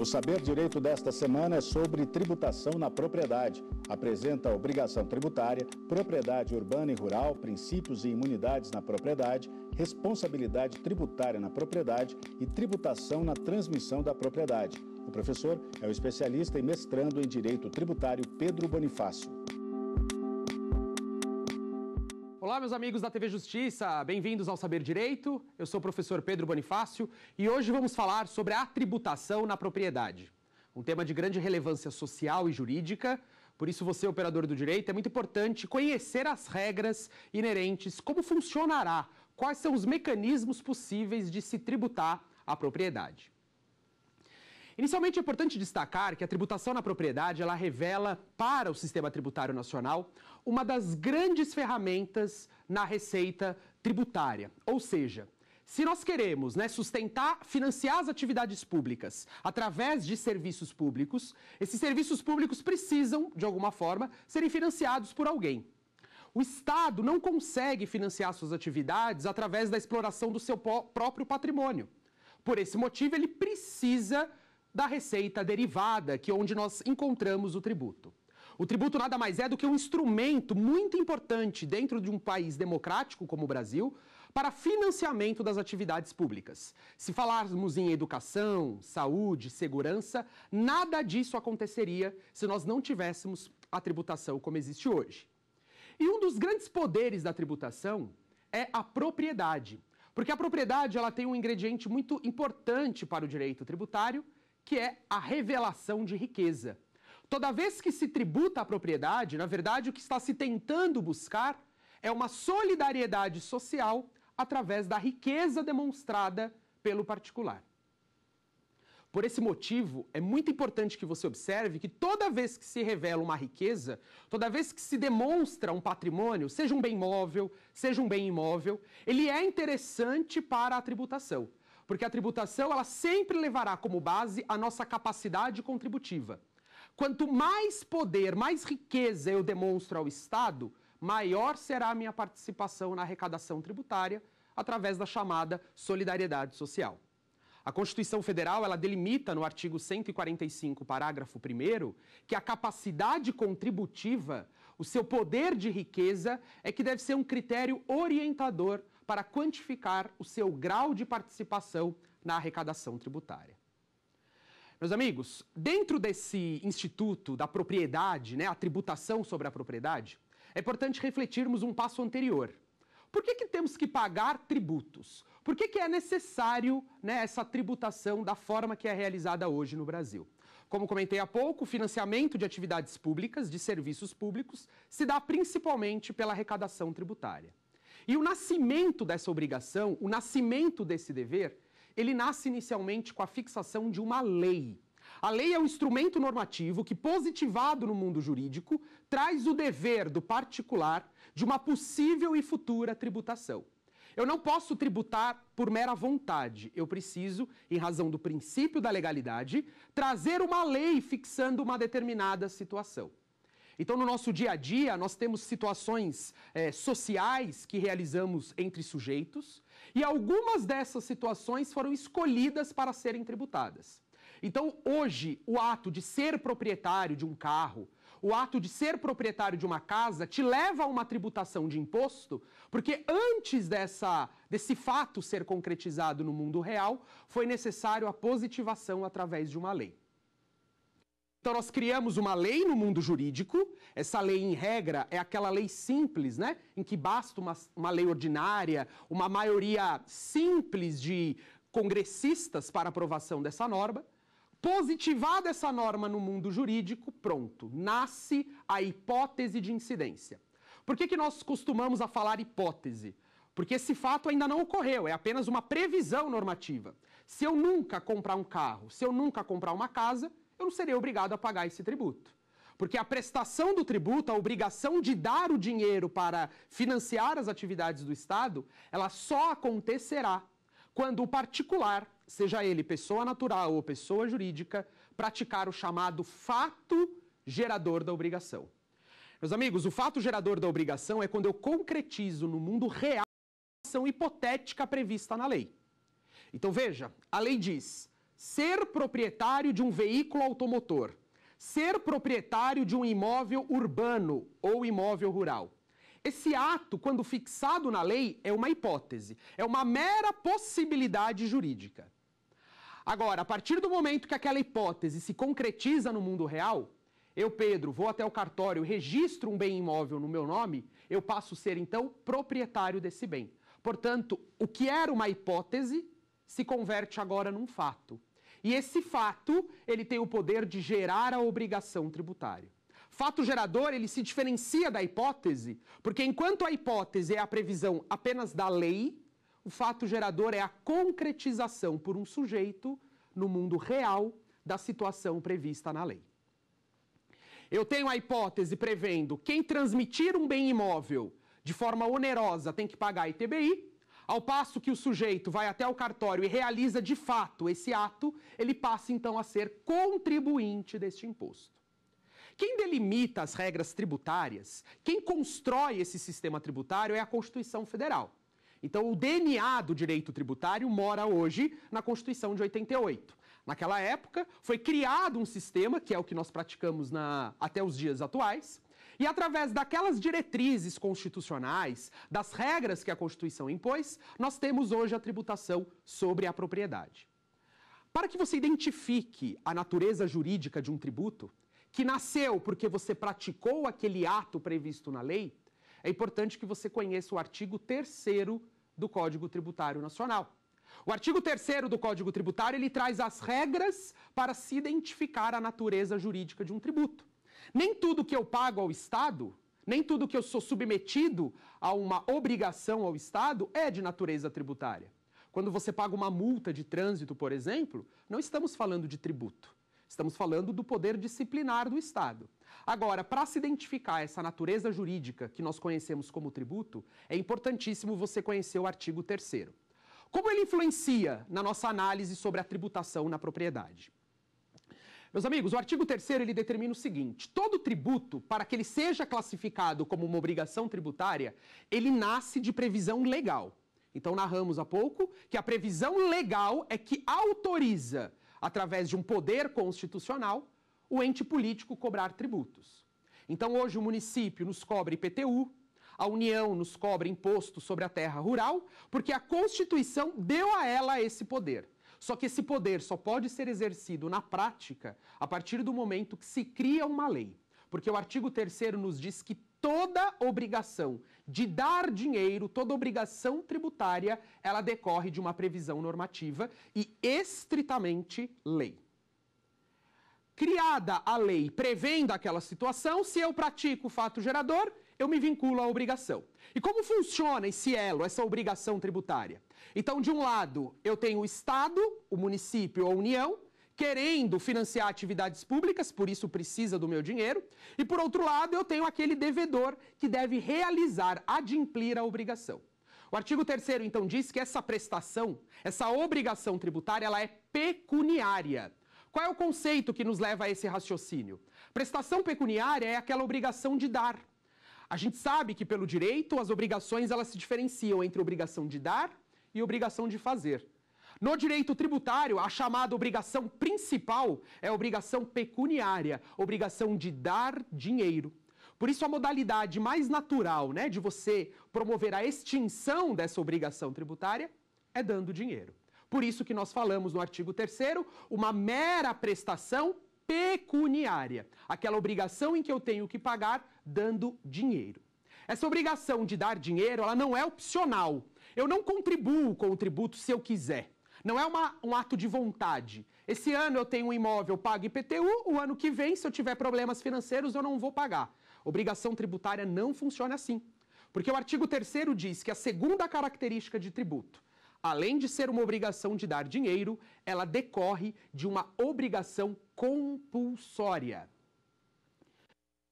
O Saber Direito desta semana é sobre tributação na propriedade. Apresenta obrigação tributária, propriedade urbana e rural, princípios e imunidades na propriedade, responsabilidade tributária na propriedade e tributação na transmissão da propriedade. O professor é o especialista e mestrando em Direito Tributário Pedro Bonifácio. Olá, meus amigos da TV Justiça, bem-vindos ao Saber Direito. Eu sou o professor Pedro Bonifácio e hoje vamos falar sobre a tributação na propriedade. Um tema de grande relevância social e jurídica, por isso você, operador do direito, é muito importante conhecer as regras inerentes, como funcionará, quais são os mecanismos possíveis de se tributar a propriedade. Inicialmente é importante destacar que a tributação na propriedade ela revela para o sistema tributário nacional uma das grandes ferramentas na receita tributária, ou seja, se nós queremos né, sustentar, financiar as atividades públicas através de serviços públicos, esses serviços públicos precisam, de alguma forma, serem financiados por alguém. O Estado não consegue financiar suas atividades através da exploração do seu próprio patrimônio. Por esse motivo, ele precisa da receita derivada, que é onde nós encontramos o tributo. O tributo nada mais é do que um instrumento muito importante dentro de um país democrático como o Brasil para financiamento das atividades públicas. Se falarmos em educação, saúde, segurança, nada disso aconteceria se nós não tivéssemos a tributação como existe hoje. E um dos grandes poderes da tributação é a propriedade, porque a propriedade ela tem um ingrediente muito importante para o direito tributário, que é a revelação de riqueza. Toda vez que se tributa a propriedade, na verdade, o que está se tentando buscar é uma solidariedade social através da riqueza demonstrada pelo particular. Por esse motivo, é muito importante que você observe que toda vez que se revela uma riqueza, toda vez que se demonstra um patrimônio, seja um bem móvel, seja um bem imóvel, ele é interessante para a tributação. Porque a tributação, ela sempre levará como base a nossa capacidade contributiva. Quanto mais poder, mais riqueza eu demonstro ao Estado, maior será a minha participação na arrecadação tributária através da chamada solidariedade social. A Constituição Federal, ela delimita no artigo 145, parágrafo 1 que a capacidade contributiva, o seu poder de riqueza é que deve ser um critério orientador para quantificar o seu grau de participação na arrecadação tributária. Meus amigos, dentro desse instituto da propriedade, né, a tributação sobre a propriedade, é importante refletirmos um passo anterior. Por que, que temos que pagar tributos? Por que, que é necessário né, essa tributação da forma que é realizada hoje no Brasil? Como comentei há pouco, o financiamento de atividades públicas, de serviços públicos, se dá principalmente pela arrecadação tributária. E o nascimento dessa obrigação, o nascimento desse dever, ele nasce inicialmente com a fixação de uma lei. A lei é um instrumento normativo que, positivado no mundo jurídico, traz o dever do particular de uma possível e futura tributação. Eu não posso tributar por mera vontade. Eu preciso, em razão do princípio da legalidade, trazer uma lei fixando uma determinada situação. Então, no nosso dia a dia, nós temos situações é, sociais que realizamos entre sujeitos, e algumas dessas situações foram escolhidas para serem tributadas. Então, hoje, o ato de ser proprietário de um carro, o ato de ser proprietário de uma casa, te leva a uma tributação de imposto, porque antes dessa, desse fato ser concretizado no mundo real, foi necessário a positivação através de uma lei. Então, nós criamos uma lei no mundo jurídico, essa lei, em regra, é aquela lei simples, né? Em que basta uma, uma lei ordinária, uma maioria simples de congressistas para aprovação dessa norma. Positivada essa norma no mundo jurídico, pronto, nasce a hipótese de incidência. Por que, que nós costumamos a falar hipótese? Porque esse fato ainda não ocorreu, é apenas uma previsão normativa. Se eu nunca comprar um carro, se eu nunca comprar uma casa, eu não serei obrigado a pagar esse tributo. Porque a prestação do tributo, a obrigação de dar o dinheiro para financiar as atividades do Estado, ela só acontecerá quando o particular, seja ele pessoa natural ou pessoa jurídica, praticar o chamado fato gerador da obrigação. Meus amigos, o fato gerador da obrigação é quando eu concretizo no mundo real a ação hipotética prevista na lei. Então veja, a lei diz: ser proprietário de um veículo automotor, ser proprietário de um imóvel urbano ou imóvel rural. Esse ato, quando fixado na lei, é uma hipótese, é uma mera possibilidade jurídica. Agora, a partir do momento que aquela hipótese se concretiza no mundo real, eu, Pedro, vou até o cartório, registro um bem imóvel no meu nome, eu passo a ser então proprietário desse bem. Portanto, o que era uma hipótese se converte agora num fato. E esse fato, ele tem o poder de gerar a obrigação tributária. Fato gerador, ele se diferencia da hipótese, porque enquanto a hipótese é a previsão apenas da lei, o fato gerador é a concretização por um sujeito no mundo real da situação prevista na lei. Eu tenho a hipótese prevendo quem transmitir um bem imóvel de forma onerosa tem que pagar ITBI, ao passo que o sujeito vai até o cartório e realiza de fato esse ato, ele passa então a ser contribuinte deste imposto. Quem delimita as regras tributárias, quem constrói esse sistema tributário é a Constituição Federal. Então, o DNA do direito tributário mora hoje na Constituição de 88. Naquela época, foi criado um sistema, que é o que nós praticamos na, até os dias atuais, e através daquelas diretrizes constitucionais, das regras que a Constituição impôs, nós temos hoje a tributação sobre a propriedade. Para que você identifique a natureza jurídica de um tributo, que nasceu porque você praticou aquele ato previsto na lei, é importante que você conheça o artigo 3 do Código Tributário Nacional. O artigo 3 do Código Tributário ele traz as regras para se identificar a natureza jurídica de um tributo. Nem tudo que eu pago ao Estado, nem tudo que eu sou submetido a uma obrigação ao Estado é de natureza tributária. Quando você paga uma multa de trânsito, por exemplo, não estamos falando de tributo. Estamos falando do poder disciplinar do Estado. Agora, para se identificar essa natureza jurídica que nós conhecemos como tributo, é importantíssimo você conhecer o artigo 3. Como ele influencia na nossa análise sobre a tributação na propriedade? Meus amigos, o artigo 3 ele determina o seguinte: todo tributo, para que ele seja classificado como uma obrigação tributária, ele nasce de previsão legal. Então, narramos há pouco que a previsão legal é que autoriza, através de um poder constitucional, o ente político cobrar tributos. Então, hoje, o município nos cobra IPTU, a União nos cobra imposto sobre a terra rural, porque a Constituição deu a ela esse poder. Só que esse poder só pode ser exercido na prática a partir do momento que se cria uma lei. Porque o artigo 3 nos diz que toda obrigação de dar dinheiro, toda obrigação tributária, ela decorre de uma previsão normativa e estritamente lei. Criada a lei prevendo aquela situação, se eu pratico o fato gerador, eu me vinculo à obrigação. E como funciona esse elo, essa obrigação tributária? Então, de um lado, eu tenho o Estado, o município ou a União, querendo financiar atividades públicas, por isso precisa do meu dinheiro. E por outro lado, eu tenho aquele devedor que deve realizar, adimplir a obrigação. O artigo 3 então diz que essa prestação, essa obrigação tributária, ela é pecuniária. Qual é o conceito que nos leva a esse raciocínio? Prestação pecuniária é aquela obrigação de dar. A gente sabe que pelo direito as obrigações elas se diferenciam entre obrigação de dar e obrigação de fazer. No direito tributário, a chamada obrigação principal é a obrigação pecuniária, obrigação de dar dinheiro. Por isso, a modalidade mais natural né, de você promover a extinção dessa obrigação tributária é dando dinheiro. Por isso que nós falamos no artigo 3 uma mera prestação pecuniária, aquela obrigação em que eu tenho que pagar dando dinheiro. Essa obrigação de dar dinheiro, ela não é opcional, eu não contribuo com o tributo se eu quiser. Não é uma, um ato de vontade. Esse ano eu tenho um imóvel, pago IPTU, o ano que vem, se eu tiver problemas financeiros, eu não vou pagar. Obrigação tributária não funciona assim. Porque o artigo 3 diz que a segunda característica de tributo, além de ser uma obrigação de dar dinheiro, ela decorre de uma obrigação compulsória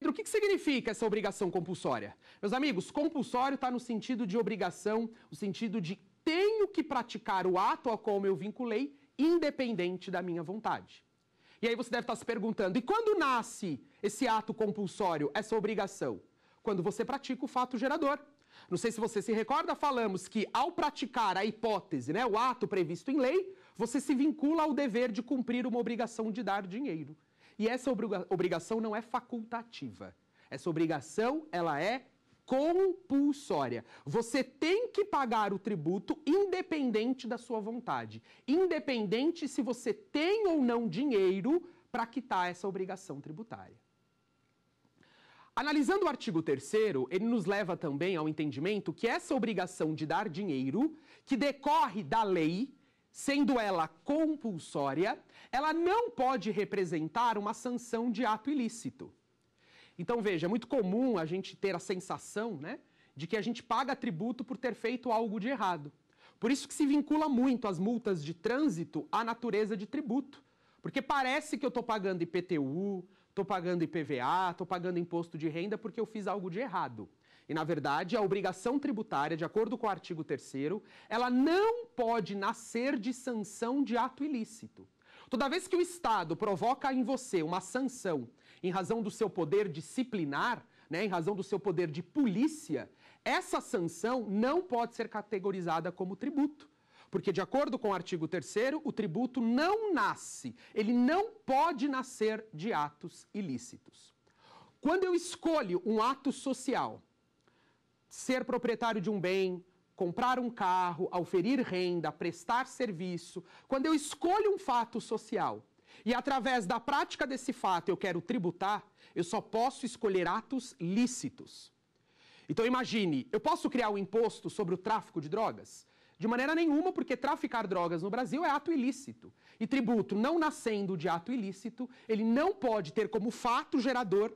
o que, significa essa obrigação compulsória? Meus amigos, compulsório está no sentido de obrigação, no sentido de tenho que praticar o ato ao qual eu vinculei, independente da minha vontade. E aí você deve estar tá se perguntando: e quando nasce esse ato compulsório, essa obrigação? Quando você pratica o fato gerador. Não sei se você se recorda, falamos que ao praticar a hipótese, né, o ato previsto em lei, você se vincula ao dever de cumprir uma obrigação de dar dinheiro. E essa obrigação não é facultativa. Essa obrigação, ela é compulsória. Você tem que pagar o tributo independente da sua vontade, independente se você tem ou não dinheiro para quitar essa obrigação tributária. Analisando o artigo 3 ele nos leva também ao entendimento que essa obrigação de dar dinheiro, que decorre da lei, sendo ela compulsória, ela não pode representar uma sanção de ato ilícito. Então, veja, é muito comum a gente ter a sensação né, de que a gente paga tributo por ter feito algo de errado. Por isso que se vincula muito as multas de trânsito à natureza de tributo. Porque parece que eu estou pagando IPTU, estou pagando IPVA, estou pagando imposto de renda porque eu fiz algo de errado. E, na verdade, a obrigação tributária, de acordo com o artigo 3 ela não pode nascer de sanção de ato ilícito. Toda vez que o Estado provoca em você uma sanção em razão do seu poder disciplinar, né, em razão do seu poder de polícia, essa sanção não pode ser categorizada como tributo. Porque, de acordo com o artigo 3, o tributo não nasce, ele não pode nascer de atos ilícitos. Quando eu escolho um ato social ser proprietário de um bem, comprar um carro, auferir renda, prestar serviço, quando eu escolho um fato social e através da prática desse fato eu quero tributar, eu só posso escolher atos lícitos. Então imagine, eu posso criar um imposto sobre o tráfico de drogas? De maneira nenhuma, porque traficar drogas no Brasil é ato ilícito. E tributo não nascendo de ato ilícito, ele não pode ter como fato gerador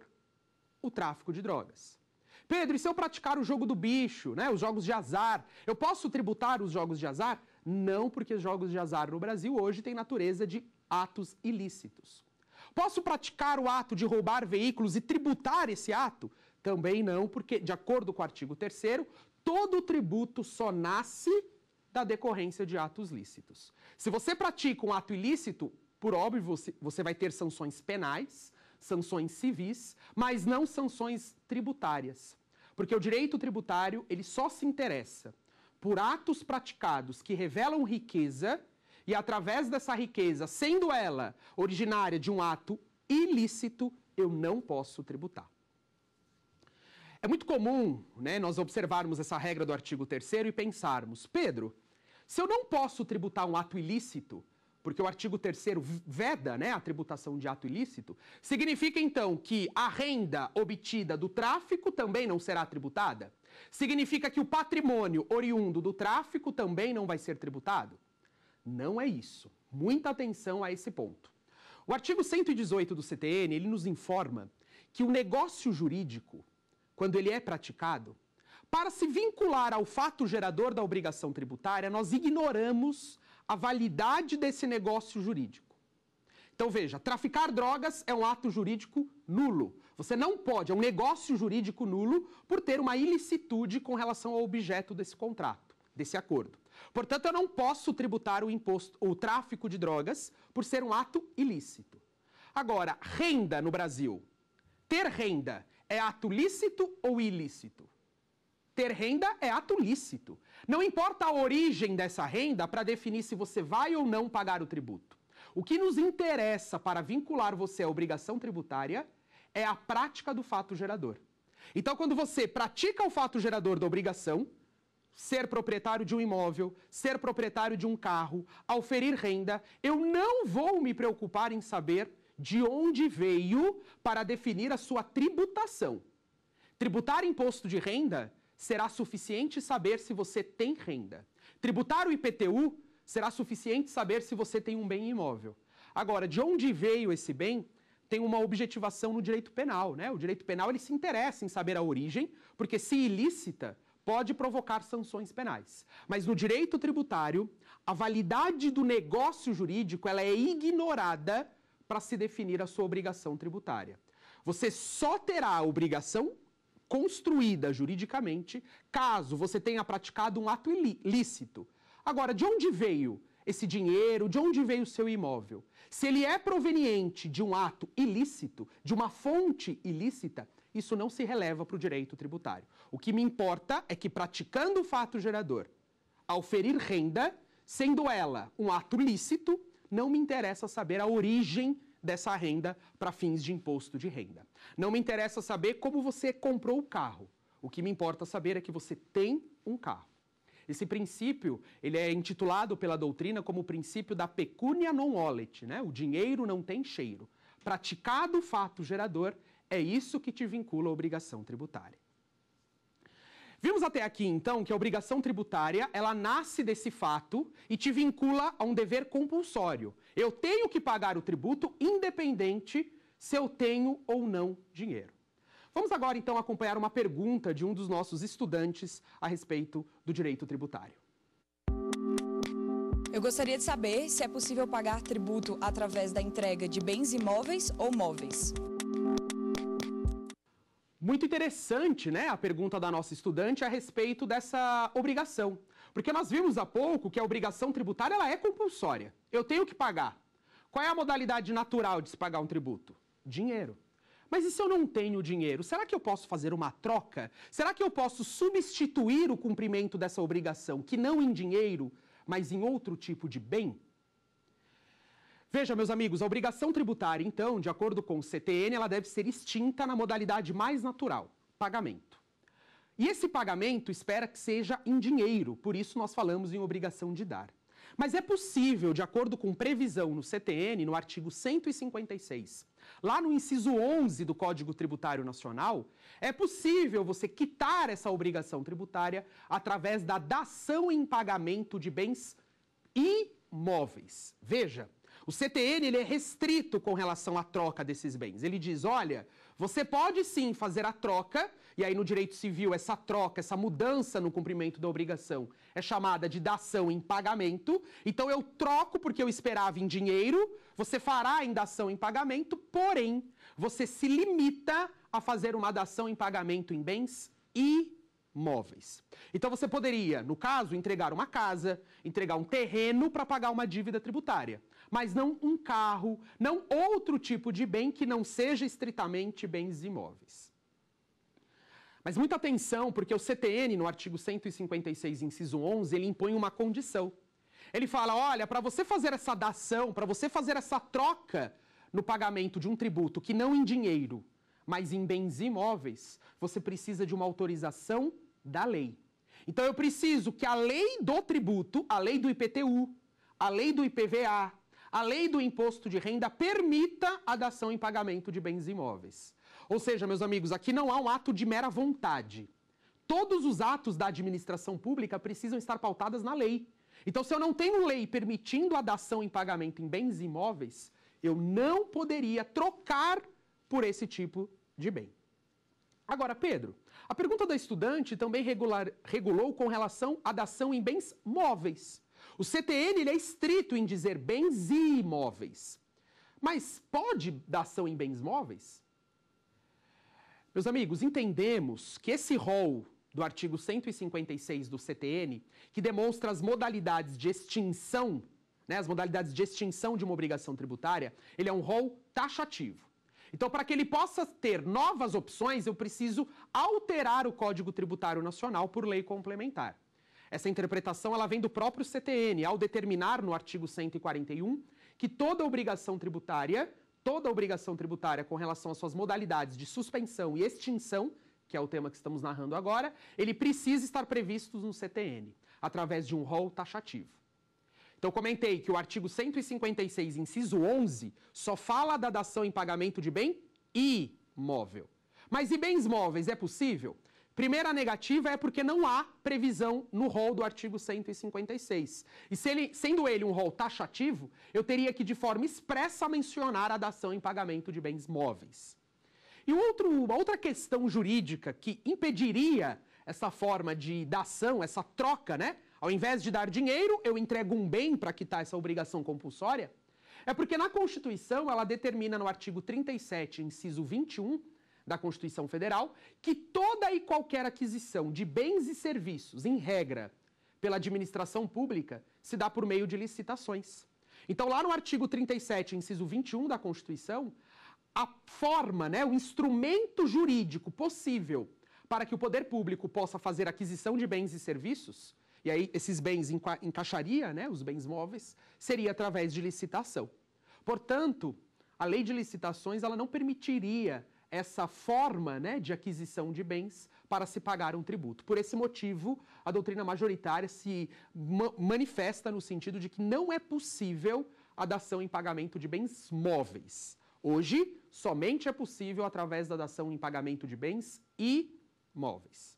o tráfico de drogas. Pedro, e se eu praticar o jogo do bicho, né, os jogos de azar, eu posso tributar os jogos de azar? Não, porque os jogos de azar no Brasil hoje têm natureza de atos ilícitos. Posso praticar o ato de roubar veículos e tributar esse ato? Também não, porque, de acordo com o artigo 3, todo tributo só nasce da decorrência de atos lícitos. Se você pratica um ato ilícito, por óbvio, você vai ter sanções penais, sanções civis, mas não sanções tributárias. Porque o direito tributário, ele só se interessa por atos praticados que revelam riqueza e através dessa riqueza, sendo ela originária de um ato ilícito, eu não posso tributar. É muito comum né, nós observarmos essa regra do artigo 3 e pensarmos, Pedro, se eu não posso tributar um ato ilícito, porque o artigo 3 veda né, a tributação de ato ilícito, significa então que a renda obtida do tráfico também não será tributada? Significa que o patrimônio oriundo do tráfico também não vai ser tributado? Não é isso. Muita atenção a esse ponto. O artigo 118 do CTN, ele nos informa que o negócio jurídico, quando ele é praticado, para se vincular ao fato gerador da obrigação tributária, nós ignoramos a validade desse negócio jurídico. Então veja, traficar drogas é um ato jurídico nulo. Você não pode, é um negócio jurídico nulo por ter uma ilicitude com relação ao objeto desse contrato, desse acordo. Portanto, eu não posso tributar o imposto, o tráfico de drogas por ser um ato ilícito. Agora, renda no Brasil. Ter renda é ato lícito ou ilícito? Ter renda é ato lícito. Não importa a origem dessa renda para definir se você vai ou não pagar o tributo. O que nos interessa para vincular você à obrigação tributária é a prática do fato gerador. Então, quando você pratica o fato gerador da obrigação, ser proprietário de um imóvel, ser proprietário de um carro, auferir renda, eu não vou me preocupar em saber de onde veio para definir a sua tributação. Tributar imposto de renda será suficiente saber se você tem renda. Tributar o IPTU será suficiente saber se você tem um bem imóvel. Agora, de onde veio esse bem? Tem uma objetivação no direito penal, né? O direito penal ele se interessa em saber a origem, porque se ilícita, pode provocar sanções penais. Mas no direito tributário, a validade do negócio jurídico ela é ignorada para se definir a sua obrigação tributária. Você só terá a obrigação construída juridicamente caso você tenha praticado um ato ilícito. Agora, de onde veio esse dinheiro, de onde veio o seu imóvel? Se ele é proveniente de um ato ilícito, de uma fonte ilícita, isso não se releva para o direito tributário. O que me importa é que, praticando o fato gerador, ao ferir renda, sendo ela um ato lícito, não me interessa saber a origem dessa renda para fins de imposto de renda. Não me interessa saber como você comprou o carro. O que me importa saber é que você tem um carro. Esse princípio, ele é intitulado pela doutrina como o princípio da pecunia non olet, né? O dinheiro não tem cheiro. Praticado o fato gerador, é isso que te vincula à obrigação tributária. Vimos até aqui, então, que a obrigação tributária, ela nasce desse fato e te vincula a um dever compulsório, eu tenho que pagar o tributo independente se eu tenho ou não dinheiro. Vamos agora então acompanhar uma pergunta de um dos nossos estudantes a respeito do direito tributário. Eu gostaria de saber se é possível pagar tributo através da entrega de bens imóveis ou móveis. Muito interessante, né, a pergunta da nossa estudante a respeito dessa obrigação. Porque nós vimos há pouco que a obrigação tributária ela é compulsória. Eu tenho que pagar. Qual é a modalidade natural de se pagar um tributo? Dinheiro. Mas e se eu não tenho dinheiro? Será que eu posso fazer uma troca? Será que eu posso substituir o cumprimento dessa obrigação, que não em dinheiro, mas em outro tipo de bem? Veja, meus amigos, a obrigação tributária, então, de acordo com o CTN, ela deve ser extinta na modalidade mais natural, pagamento. E esse pagamento espera que seja em dinheiro, por isso nós falamos em obrigação de dar. Mas é possível, de acordo com previsão no CTN, no artigo 156, lá no inciso 11 do Código Tributário Nacional, é possível você quitar essa obrigação tributária através da dação em pagamento de bens imóveis. Veja, o CTN ele é restrito com relação à troca desses bens. Ele diz: olha, você pode sim fazer a troca, e aí no direito civil essa troca, essa mudança no cumprimento da obrigação é chamada de dação em pagamento. Então eu troco porque eu esperava em dinheiro, você fará em dação em pagamento, porém você se limita a fazer uma dação em pagamento em bens imóveis. Então você poderia, no caso, entregar uma casa, entregar um terreno para pagar uma dívida tributária mas não um carro, não outro tipo de bem que não seja estritamente bens imóveis. Mas muita atenção, porque o CTN, no artigo 156, inciso 11, ele impõe uma condição. Ele fala: olha, para você fazer essa dação, para você fazer essa troca no pagamento de um tributo que não em dinheiro, mas em bens imóveis, você precisa de uma autorização da lei. Então eu preciso que a lei do tributo, a lei do IPTU, a lei do IPVA, a lei do imposto de renda permita a dação em pagamento de bens imóveis. Ou seja, meus amigos, aqui não há um ato de mera vontade. Todos os atos da administração pública precisam estar pautados na lei. Então, se eu não tenho lei permitindo a dação em pagamento em bens imóveis, eu não poderia trocar por esse tipo de bem. Agora, Pedro, a pergunta da estudante também regular, regulou com relação à dação em bens móveis. O CTN ele é estrito em dizer bens e imóveis. Mas pode dação em bens móveis? Meus amigos, entendemos que esse rol do artigo 156 do CTN, que demonstra as modalidades de extinção, né, as modalidades de extinção de uma obrigação tributária, ele é um rol taxativo. Então, para que ele possa ter novas opções, eu preciso alterar o Código Tributário Nacional por lei complementar. Essa interpretação ela vem do próprio CTN, ao determinar no artigo 141 que toda obrigação tributária, toda obrigação tributária com relação às suas modalidades de suspensão e extinção, que é o tema que estamos narrando agora, ele precisa estar previsto no CTN, através de um rol taxativo. Então, comentei que o artigo 156, inciso 11, só fala da dação em pagamento de bem imóvel. Mas e bens móveis é possível? Primeira negativa é porque não há previsão no rol do artigo 156. E se ele, sendo ele um rol taxativo, eu teria que de forma expressa mencionar a dação em pagamento de bens móveis. E outro, uma outra questão jurídica que impediria essa forma de dação, essa troca, né? Ao invés de dar dinheiro, eu entrego um bem para quitar essa obrigação compulsória. É porque na Constituição ela determina no artigo 37, inciso 21, da Constituição Federal que toda e qualquer aquisição de bens e serviços, em regra, pela administração pública, se dá por meio de licitações. Então, lá no artigo 37, inciso 21 da Constituição, a forma, né, o instrumento jurídico possível para que o poder público possa fazer aquisição de bens e serviços, e aí esses bens enca encaixaria, né, os bens móveis, seria através de licitação. Portanto, a lei de licitações ela não permitiria essa forma né, de aquisição de bens para se pagar um tributo. Por esse motivo, a doutrina majoritária se ma manifesta no sentido de que não é possível a dação em pagamento de bens móveis. Hoje, somente é possível através da dação em pagamento de bens imóveis.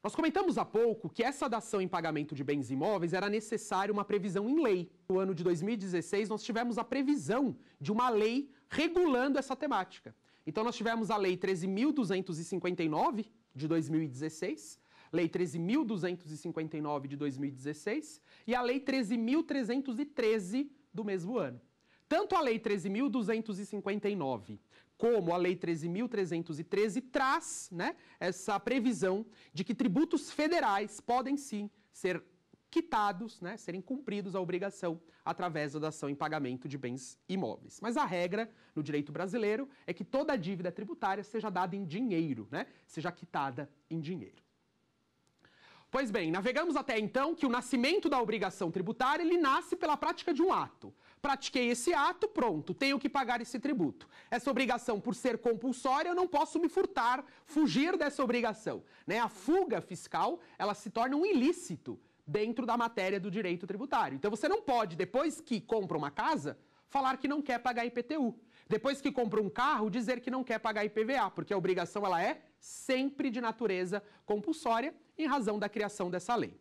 Nós comentamos há pouco que essa dação em pagamento de bens imóveis era necessária uma previsão em lei. No ano de 2016, nós tivemos a previsão de uma lei regulando essa temática. Então, nós tivemos a Lei 13.259 de 2016, Lei 13.259 de 2016 e a Lei 13.313 do mesmo ano. Tanto a Lei 13.259 como a Lei 13.313 traz né, essa previsão de que tributos federais podem sim ser quitados, né, serem cumpridos a obrigação através da dação em pagamento de bens imóveis. Mas a regra no direito brasileiro é que toda a dívida tributária seja dada em dinheiro, né, seja quitada em dinheiro. Pois bem, navegamos até então que o nascimento da obrigação tributária ele nasce pela prática de um ato. Pratiquei esse ato, pronto, tenho que pagar esse tributo. Essa obrigação, por ser compulsória, eu não posso me furtar, fugir dessa obrigação. Né? A fuga fiscal ela se torna um ilícito dentro da matéria do direito tributário. Então você não pode, depois que compra uma casa, falar que não quer pagar IPTU. Depois que compra um carro, dizer que não quer pagar IPVA, porque a obrigação ela é sempre de natureza compulsória em razão da criação dessa lei.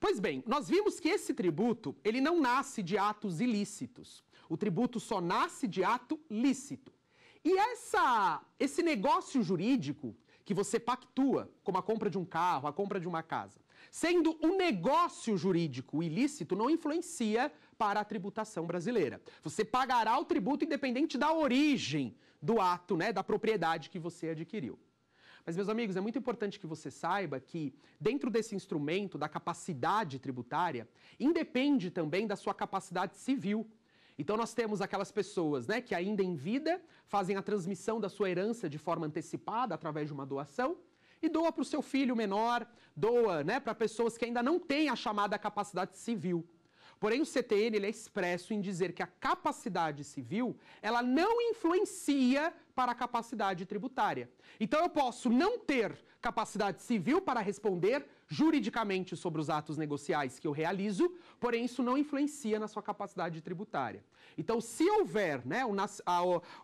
Pois bem, nós vimos que esse tributo, ele não nasce de atos ilícitos. O tributo só nasce de ato lícito. E essa, esse negócio jurídico que você pactua, como a compra de um carro, a compra de uma casa, sendo o um negócio jurídico ilícito, não influencia para a tributação brasileira. Você pagará o tributo independente da origem do ato, né, da propriedade que você adquiriu. Mas, meus amigos, é muito importante que você saiba que, dentro desse instrumento da capacidade tributária, independe também da sua capacidade civil. Então, nós temos aquelas pessoas né, que, ainda em vida, fazem a transmissão da sua herança de forma antecipada, através de uma doação, e doa para o seu filho menor, doa né, para pessoas que ainda não têm a chamada capacidade civil. Porém, o CTN ele é expresso em dizer que a capacidade civil ela não influencia para a capacidade tributária. Então, eu posso não ter capacidade civil para responder juridicamente sobre os atos negociais que eu realizo, porém isso não influencia na sua capacidade tributária. Então, se houver né,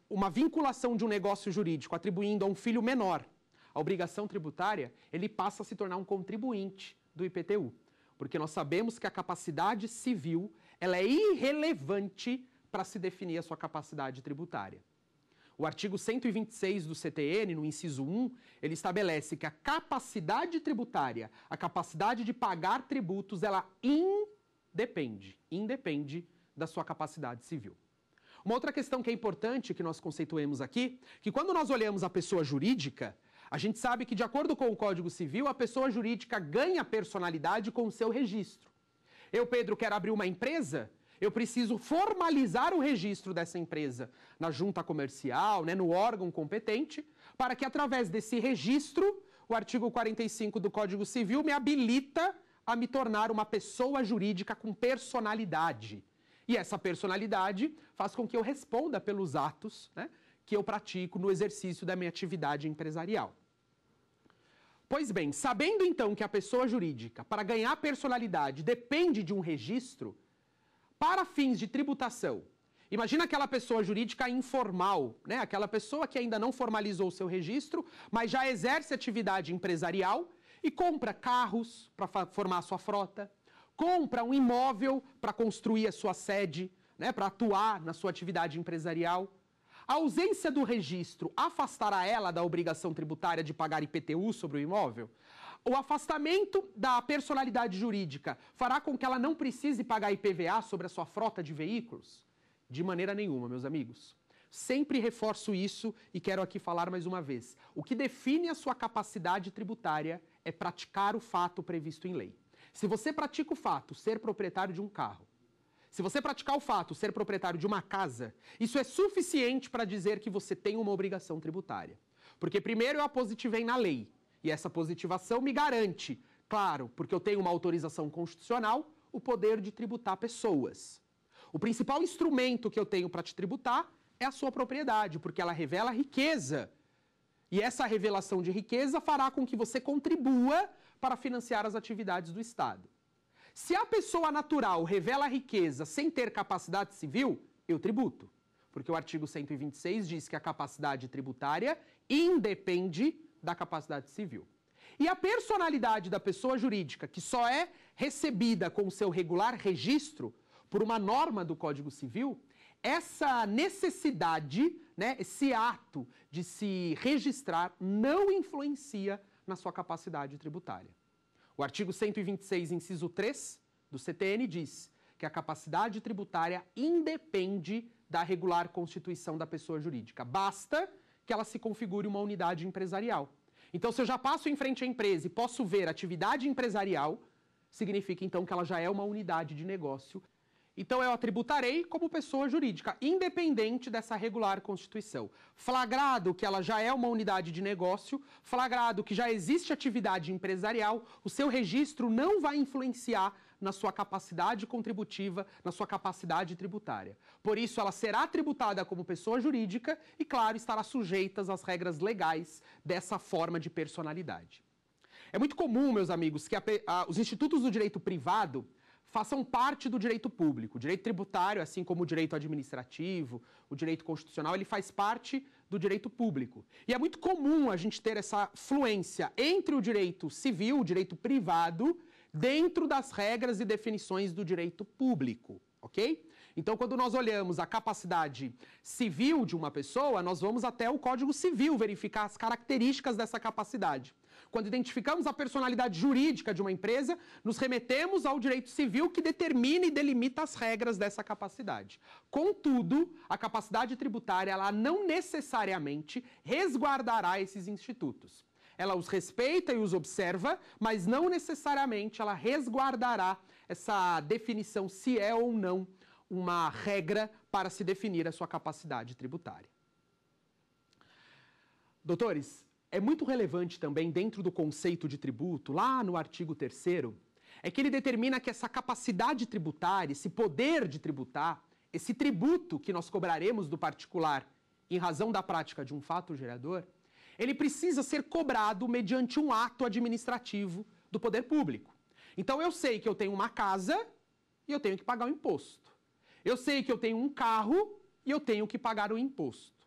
uma vinculação de um negócio jurídico atribuindo a um filho menor a obrigação tributária, ele passa a se tornar um contribuinte do IPTU, porque nós sabemos que a capacidade civil ela é irrelevante para se definir a sua capacidade tributária. O artigo 126 do CTN, no inciso 1, ele estabelece que a capacidade tributária, a capacidade de pagar tributos, ela independe, independe da sua capacidade civil. Uma outra questão que é importante que nós conceituemos aqui, que quando nós olhamos a pessoa jurídica, a gente sabe que, de acordo com o Código Civil, a pessoa jurídica ganha personalidade com o seu registro. Eu, Pedro, quero abrir uma empresa, eu preciso formalizar o registro dessa empresa na junta comercial, né, no órgão competente, para que, através desse registro, o artigo 45 do Código Civil me habilita a me tornar uma pessoa jurídica com personalidade. E essa personalidade faz com que eu responda pelos atos né, que eu pratico no exercício da minha atividade empresarial. Pois bem, sabendo então que a pessoa jurídica, para ganhar personalidade, depende de um registro, para fins de tributação, imagina aquela pessoa jurídica informal, né? aquela pessoa que ainda não formalizou o seu registro, mas já exerce atividade empresarial e compra carros para formar a sua frota, compra um imóvel para construir a sua sede, né? para atuar na sua atividade empresarial a ausência do registro afastará ela da obrigação tributária de pagar IPTU sobre o imóvel? O afastamento da personalidade jurídica fará com que ela não precise pagar IPVA sobre a sua frota de veículos? De maneira nenhuma, meus amigos. Sempre reforço isso e quero aqui falar mais uma vez. O que define a sua capacidade tributária é praticar o fato previsto em lei. Se você pratica o fato, ser proprietário de um carro, se você praticar o fato ser proprietário de uma casa, isso é suficiente para dizer que você tem uma obrigação tributária. Porque primeiro eu a positivei na lei, e essa positivação me garante, claro, porque eu tenho uma autorização constitucional, o poder de tributar pessoas. O principal instrumento que eu tenho para te tributar é a sua propriedade, porque ela revela riqueza. E essa revelação de riqueza fará com que você contribua para financiar as atividades do Estado. Se a pessoa natural revela riqueza sem ter capacidade civil, eu tributo. Porque o artigo 126 diz que a capacidade tributária independe da capacidade civil. E a personalidade da pessoa jurídica, que só é recebida com seu regular registro por uma norma do Código Civil, essa necessidade, né, esse ato de se registrar não influencia na sua capacidade tributária. O artigo 126, inciso 3 do CTN diz que a capacidade tributária independe da regular constituição da pessoa jurídica. Basta que ela se configure uma unidade empresarial. Então, se eu já passo em frente à empresa e posso ver atividade empresarial, significa então que ela já é uma unidade de negócio então eu a tributarei como pessoa jurídica, independente dessa regular constituição. Flagrado que ela já é uma unidade de negócio, flagrado que já existe atividade empresarial, o seu registro não vai influenciar na sua capacidade contributiva, na sua capacidade tributária. Por isso, ela será tributada como pessoa jurídica e, claro, estará sujeita às regras legais dessa forma de personalidade. É muito comum, meus amigos, que a, a, os institutos do direito privado façam parte do direito público. O direito tributário, assim como o direito administrativo, o direito constitucional, ele faz parte do direito público. E é muito comum a gente ter essa fluência entre o direito civil, o direito privado, dentro das regras e definições do direito público, ok? Então, quando nós olhamos a capacidade civil de uma pessoa, nós vamos até o Código Civil verificar as características dessa capacidade. Quando identificamos a personalidade jurídica de uma empresa, nos remetemos ao direito civil que determina e delimita as regras dessa capacidade. Contudo, a capacidade tributária ela não necessariamente resguardará esses institutos. Ela os respeita e os observa, mas não necessariamente ela resguardará essa definição se é ou não uma regra para se definir a sua capacidade tributária. Doutores, é muito relevante também dentro do conceito de tributo, lá no artigo 3 é que ele determina que essa capacidade tributária, esse poder de tributar, esse tributo que nós cobraremos do particular em razão da prática de um fato gerador, ele precisa ser cobrado mediante um ato administrativo do poder público. Então eu sei que eu tenho uma casa e eu tenho que pagar o imposto. Eu sei que eu tenho um carro e eu tenho que pagar o imposto.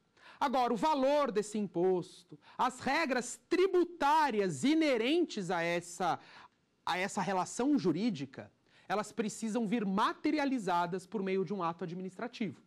Agora, o valor desse imposto, as regras tributárias inerentes a essa, a essa relação jurídica, elas precisam vir materializadas por meio de um ato administrativo.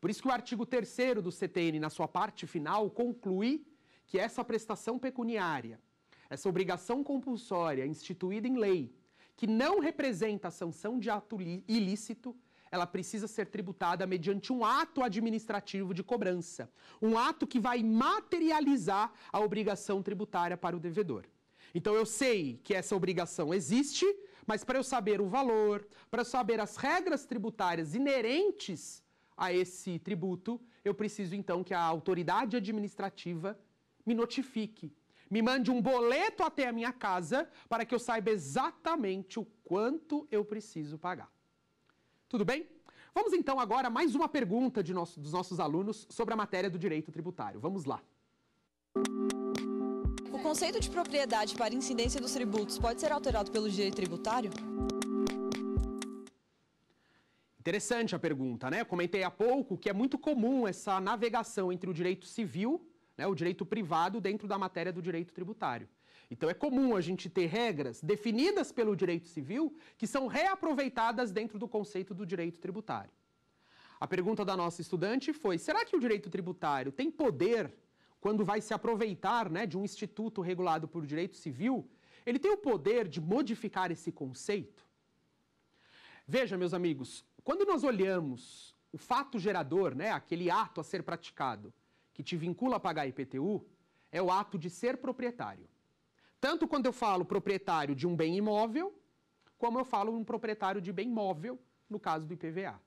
Por isso que o artigo 3 do CTN, na sua parte final, conclui que essa prestação pecuniária, essa obrigação compulsória instituída em lei, que não representa a sanção de ato ilícito, ela precisa ser tributada mediante um ato administrativo de cobrança, um ato que vai materializar a obrigação tributária para o devedor. Então eu sei que essa obrigação existe, mas para eu saber o valor, para saber as regras tributárias inerentes a esse tributo, eu preciso então que a autoridade administrativa me notifique, me mande um boleto até a minha casa para que eu saiba exatamente o quanto eu preciso pagar. Tudo bem? Vamos então agora a mais uma pergunta nosso, dos nossos alunos sobre a matéria do direito tributário. Vamos lá. O conceito de propriedade para incidência dos tributos pode ser alterado pelo direito tributário? Interessante a pergunta, né? Eu comentei há pouco que é muito comum essa navegação entre o direito civil, né, o direito privado, dentro da matéria do direito tributário. Então é comum a gente ter regras definidas pelo direito civil que são reaproveitadas dentro do conceito do direito tributário. A pergunta da nossa estudante foi: será que o direito tributário tem poder quando vai se aproveitar né, de um instituto regulado por direito civil? Ele tem o poder de modificar esse conceito? Veja, meus amigos, quando nós olhamos o fato gerador, né, aquele ato a ser praticado que te vincula a pagar IPTU, é o ato de ser proprietário. Tanto quando eu falo proprietário de um bem imóvel, como eu falo um proprietário de bem móvel, no caso do IPVA.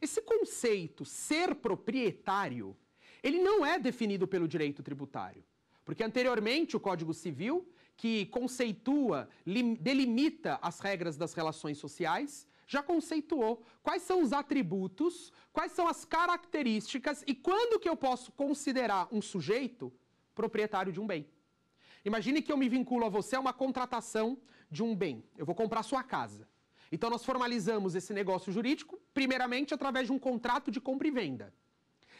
Esse conceito ser proprietário, ele não é definido pelo direito tributário. Porque anteriormente o Código Civil, que conceitua, delimita as regras das relações sociais, já conceituou quais são os atributos, quais são as características e quando que eu posso considerar um sujeito proprietário de um bem. Imagine que eu me vinculo a você a uma contratação de um bem. Eu vou comprar sua casa. Então nós formalizamos esse negócio jurídico, primeiramente através de um contrato de compra e venda.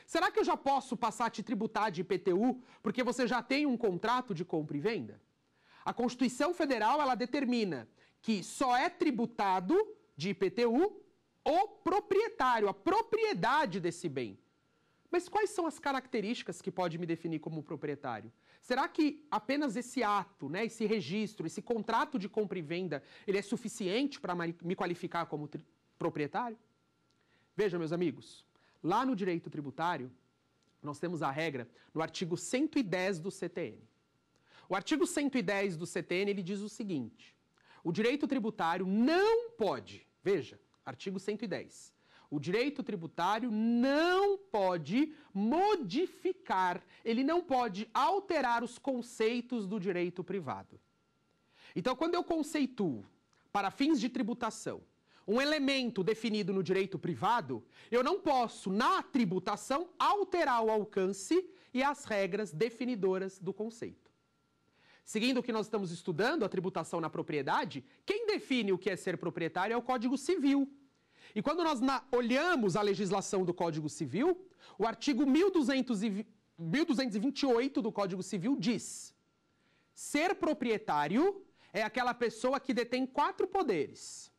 Será que eu já posso passar a te tributar de IPTU porque você já tem um contrato de compra e venda? A Constituição Federal ela determina que só é tributado de IPTU o proprietário, a propriedade desse bem. Mas quais são as características que pode me definir como proprietário? Será que apenas esse ato, né, esse registro, esse contrato de compra e venda, ele é suficiente para me qualificar como proprietário? Veja, meus amigos, lá no direito tributário, nós temos a regra no artigo 110 do CTN. O artigo 110 do CTN, ele diz o seguinte: o direito tributário não pode, veja, artigo 110, o direito tributário não pode modificar, ele não pode alterar os conceitos do direito privado. Então, quando eu conceituo para fins de tributação um elemento definido no direito privado, eu não posso, na tributação, alterar o alcance e as regras definidoras do conceito. Seguindo o que nós estamos estudando, a tributação na propriedade, quem define o que é ser proprietário é o Código Civil. E quando nós olhamos a legislação do Código Civil, o artigo 1228 do Código Civil diz: ser proprietário é aquela pessoa que detém quatro poderes: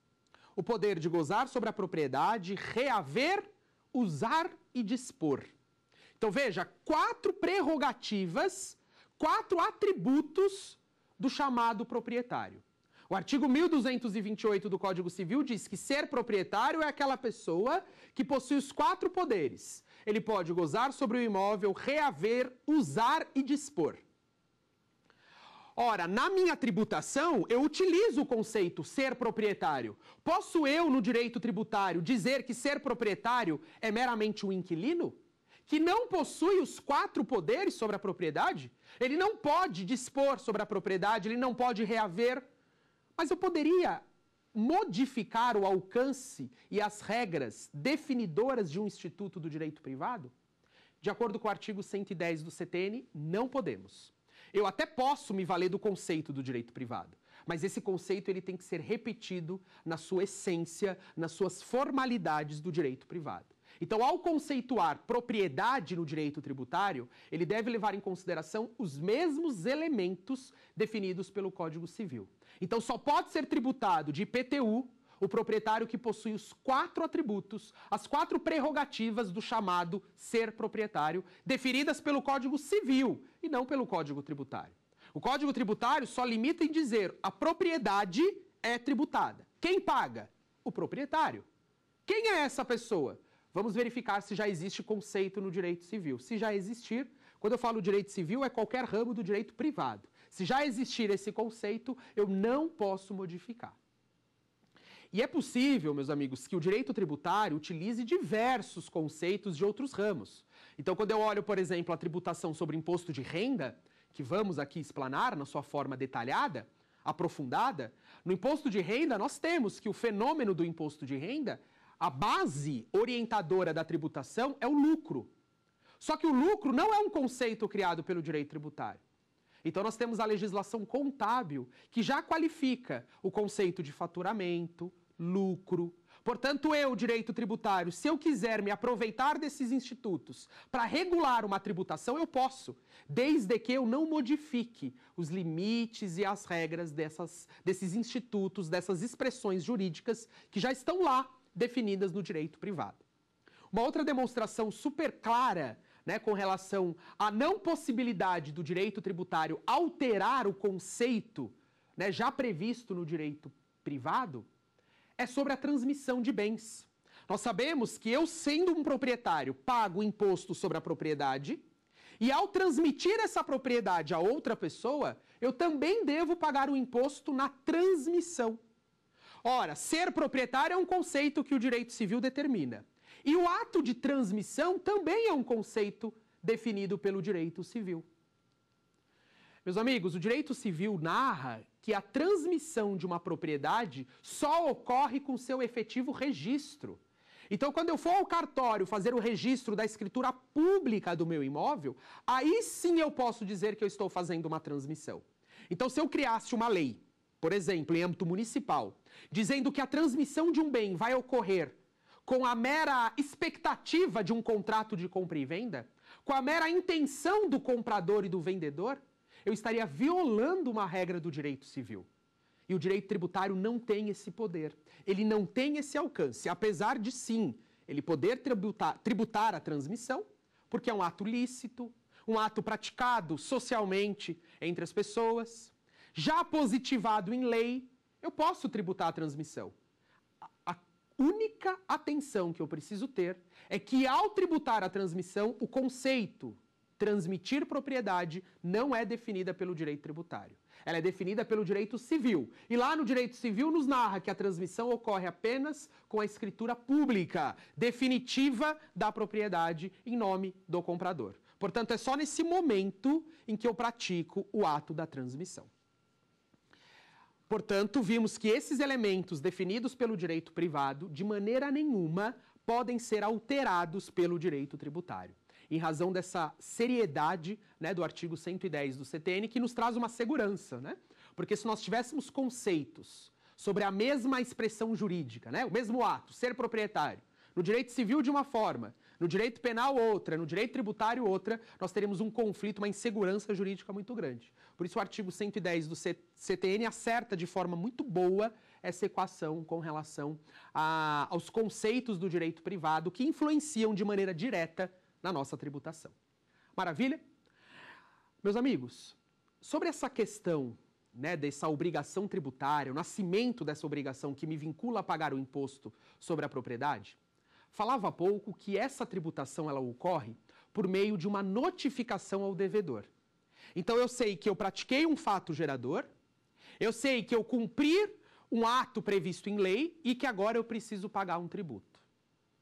o poder de gozar sobre a propriedade, reaver, usar e dispor. Então veja, quatro prerrogativas, quatro atributos do chamado proprietário. O artigo 1228 do Código Civil diz que ser proprietário é aquela pessoa que possui os quatro poderes. Ele pode gozar sobre o imóvel, reaver, usar e dispor. Ora, na minha tributação, eu utilizo o conceito ser proprietário. Posso eu, no direito tributário, dizer que ser proprietário é meramente um inquilino? Que não possui os quatro poderes sobre a propriedade? Ele não pode dispor sobre a propriedade, ele não pode reaver, mas eu poderia modificar o alcance e as regras definidoras de um instituto do direito privado? De acordo com o artigo 110 do CTN, não podemos. Eu até posso me valer do conceito do direito privado, mas esse conceito ele tem que ser repetido na sua essência, nas suas formalidades do direito privado. Então, ao conceituar propriedade no direito tributário, ele deve levar em consideração os mesmos elementos definidos pelo Código Civil. Então, só pode ser tributado de IPTU o proprietário que possui os quatro atributos, as quatro prerrogativas do chamado ser proprietário, definidas pelo Código Civil e não pelo Código Tributário. O Código Tributário só limita em dizer a propriedade é tributada. Quem paga? O proprietário. Quem é essa pessoa? Vamos verificar se já existe conceito no direito civil. Se já existir, quando eu falo direito civil, é qualquer ramo do direito privado. Se já existir esse conceito, eu não posso modificar. E é possível, meus amigos, que o direito tributário utilize diversos conceitos de outros ramos. Então, quando eu olho, por exemplo, a tributação sobre imposto de renda, que vamos aqui explanar na sua forma detalhada, aprofundada, no imposto de renda nós temos que o fenômeno do imposto de renda a base orientadora da tributação é o lucro. Só que o lucro não é um conceito criado pelo direito tributário. Então, nós temos a legislação contábil que já qualifica o conceito de faturamento, lucro. Portanto, eu, direito tributário, se eu quiser me aproveitar desses institutos para regular uma tributação, eu posso, desde que eu não modifique os limites e as regras dessas, desses institutos, dessas expressões jurídicas que já estão lá definidas no direito privado. Uma outra demonstração super clara né, com relação à não possibilidade do direito tributário alterar o conceito né, já previsto no direito privado é sobre a transmissão de bens. Nós sabemos que eu, sendo um proprietário, pago imposto sobre a propriedade e, ao transmitir essa propriedade a outra pessoa, eu também devo pagar o imposto na transmissão. Ora, ser proprietário é um conceito que o direito civil determina. E o ato de transmissão também é um conceito definido pelo direito civil. Meus amigos, o direito civil narra que a transmissão de uma propriedade só ocorre com seu efetivo registro. Então, quando eu for ao cartório fazer o registro da escritura pública do meu imóvel, aí sim eu posso dizer que eu estou fazendo uma transmissão. Então, se eu criasse uma lei, por exemplo, em âmbito municipal, dizendo que a transmissão de um bem vai ocorrer com a mera expectativa de um contrato de compra e venda, com a mera intenção do comprador e do vendedor, eu estaria violando uma regra do direito civil. E o direito tributário não tem esse poder, ele não tem esse alcance, apesar de sim ele poder tributar, tributar a transmissão, porque é um ato lícito, um ato praticado socialmente entre as pessoas, já positivado em lei, eu posso tributar a transmissão. A única atenção que eu preciso ter é que, ao tributar a transmissão, o conceito transmitir propriedade não é definida pelo direito tributário. Ela é definida pelo direito civil. E lá no direito civil nos narra que a transmissão ocorre apenas com a escritura pública, definitiva da propriedade em nome do comprador. Portanto, é só nesse momento em que eu pratico o ato da transmissão. Portanto, vimos que esses elementos definidos pelo direito privado, de maneira nenhuma, podem ser alterados pelo direito tributário. Em razão dessa seriedade né, do artigo 110 do CTN, que nos traz uma segurança, né? Porque se nós tivéssemos conceitos sobre a mesma expressão jurídica, né, o mesmo ato, ser proprietário, no direito civil, de uma forma, no direito penal, outra, no direito tributário, outra, nós teremos um conflito, uma insegurança jurídica muito grande. Por isso, o artigo 110 do CTN acerta de forma muito boa essa equação com relação a, aos conceitos do direito privado que influenciam de maneira direta na nossa tributação. Maravilha? Meus amigos, sobre essa questão né, dessa obrigação tributária, o nascimento dessa obrigação que me vincula a pagar o imposto sobre a propriedade, Falava há pouco que essa tributação ela ocorre por meio de uma notificação ao devedor. Então eu sei que eu pratiquei um fato gerador, eu sei que eu cumpri um ato previsto em lei e que agora eu preciso pagar um tributo.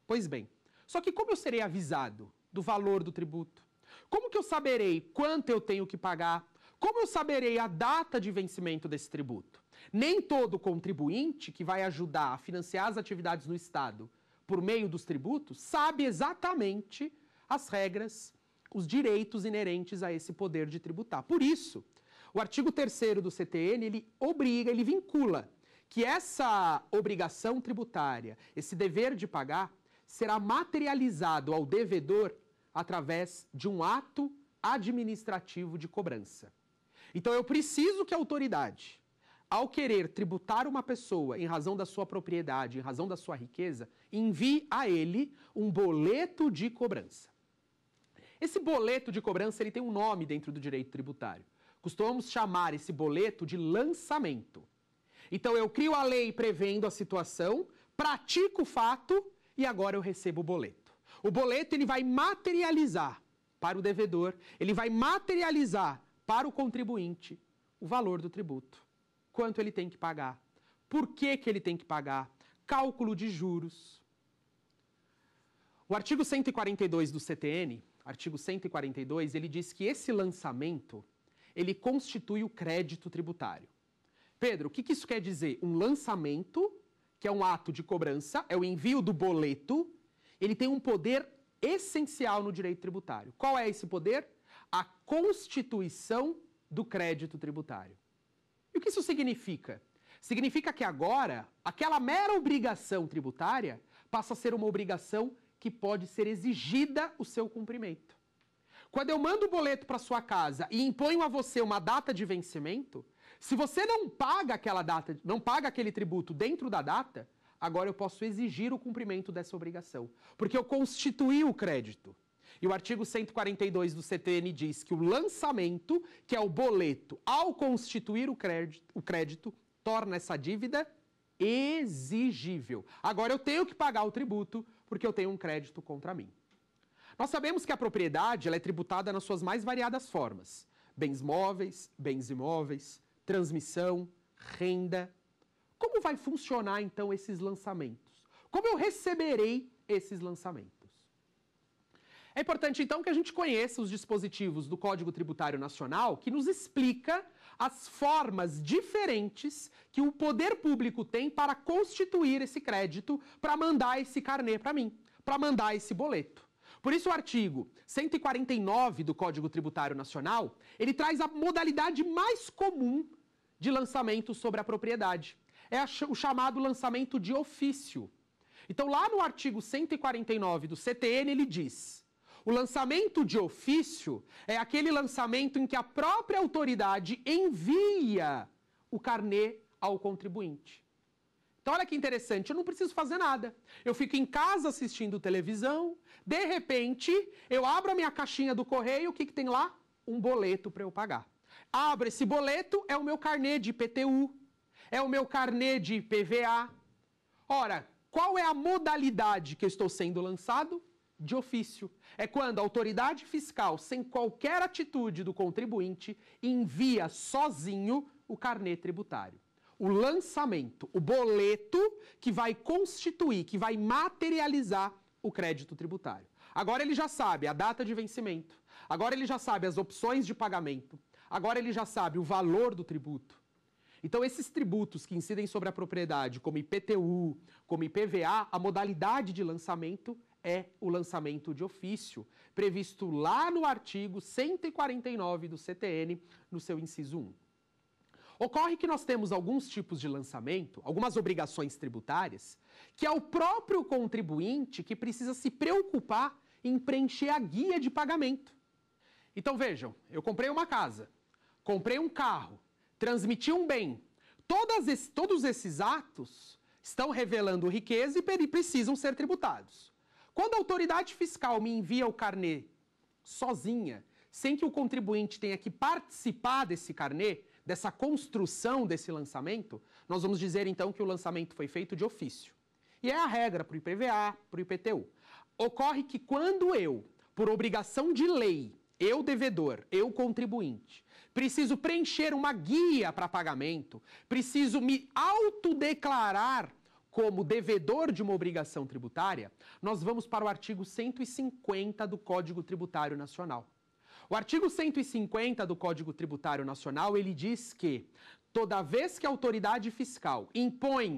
Pois bem, só que como eu serei avisado do valor do tributo? Como que eu saberei quanto eu tenho que pagar? Como eu saberei a data de vencimento desse tributo? Nem todo contribuinte que vai ajudar a financiar as atividades no Estado por meio dos tributos, sabe exatamente as regras, os direitos inerentes a esse poder de tributar. Por isso, o artigo 3 do CTN, ele obriga, ele vincula que essa obrigação tributária, esse dever de pagar, será materializado ao devedor através de um ato administrativo de cobrança. Então eu preciso que a autoridade ao querer tributar uma pessoa em razão da sua propriedade, em razão da sua riqueza, envie a ele um boleto de cobrança. Esse boleto de cobrança ele tem um nome dentro do direito tributário. Costumamos chamar esse boleto de lançamento. Então eu crio a lei prevendo a situação, pratico o fato e agora eu recebo o boleto. O boleto ele vai materializar para o devedor, ele vai materializar para o contribuinte o valor do tributo quanto ele tem que pagar, por que, que ele tem que pagar, cálculo de juros. O artigo 142 do CTN, artigo 142, ele diz que esse lançamento, ele constitui o crédito tributário. Pedro, o que, que isso quer dizer? Um lançamento, que é um ato de cobrança, é o envio do boleto, ele tem um poder essencial no direito tributário. Qual é esse poder? A constituição do crédito tributário. E o que isso significa? Significa que agora aquela mera obrigação tributária passa a ser uma obrigação que pode ser exigida o seu cumprimento. Quando eu mando o boleto para sua casa e imponho a você uma data de vencimento, se você não paga aquela data, não paga aquele tributo dentro da data, agora eu posso exigir o cumprimento dessa obrigação, porque eu constituí o crédito. E o artigo 142 do CTN diz que o lançamento, que é o boleto, ao constituir o crédito, o crédito torna essa dívida exigível. Agora eu tenho que pagar o tributo porque eu tenho um crédito contra mim. Nós sabemos que a propriedade é tributada nas suas mais variadas formas: bens móveis, bens imóveis, transmissão, renda. Como vai funcionar então esses lançamentos? Como eu receberei esses lançamentos? É importante, então, que a gente conheça os dispositivos do Código Tributário Nacional que nos explica as formas diferentes que o poder público tem para constituir esse crédito, para mandar esse carnê para mim, para mandar esse boleto. Por isso, o artigo 149 do Código Tributário Nacional, ele traz a modalidade mais comum de lançamento sobre a propriedade. É o chamado lançamento de ofício. Então, lá no artigo 149 do CTN, ele diz o lançamento de ofício é aquele lançamento em que a própria autoridade envia o carnê ao contribuinte. Então, olha que interessante, eu não preciso fazer nada. Eu fico em casa assistindo televisão, de repente, eu abro a minha caixinha do correio, o que, que tem lá? Um boleto para eu pagar. Abro esse boleto, é o meu carnê de IPTU, é o meu carnê de IPVA. Ora, qual é a modalidade que eu estou sendo lançado? de ofício. É quando a autoridade fiscal, sem qualquer atitude do contribuinte, envia sozinho o carnê tributário. O lançamento, o boleto que vai constituir, que vai materializar o crédito tributário. Agora ele já sabe a data de vencimento, agora ele já sabe as opções de pagamento, agora ele já sabe o valor do tributo. Então, esses tributos que incidem sobre a propriedade, como IPTU, como IPVA, a modalidade de lançamento é o lançamento de ofício, previsto lá no artigo 149 do CTN, no seu inciso 1. Ocorre que nós temos alguns tipos de lançamento, algumas obrigações tributárias, que é o próprio contribuinte que precisa se preocupar em preencher a guia de pagamento. Então vejam, eu comprei uma casa, comprei um carro, transmiti um bem. Esse, todos esses atos estão revelando riqueza e precisam ser tributados. Quando a autoridade fiscal me envia o carnê sozinha, sem que o contribuinte tenha que participar desse carnê, dessa construção desse lançamento, nós vamos dizer então que o lançamento foi feito de ofício. E é a regra para o IPVA, para o IPTU. Ocorre que quando eu, por obrigação de lei, eu devedor, eu contribuinte, preciso preencher uma guia para pagamento, preciso me autodeclarar como devedor de uma obrigação tributária, nós vamos para o artigo 150 do Código Tributário Nacional. O artigo 150 do Código Tributário Nacional, ele diz que toda vez que a autoridade fiscal impõe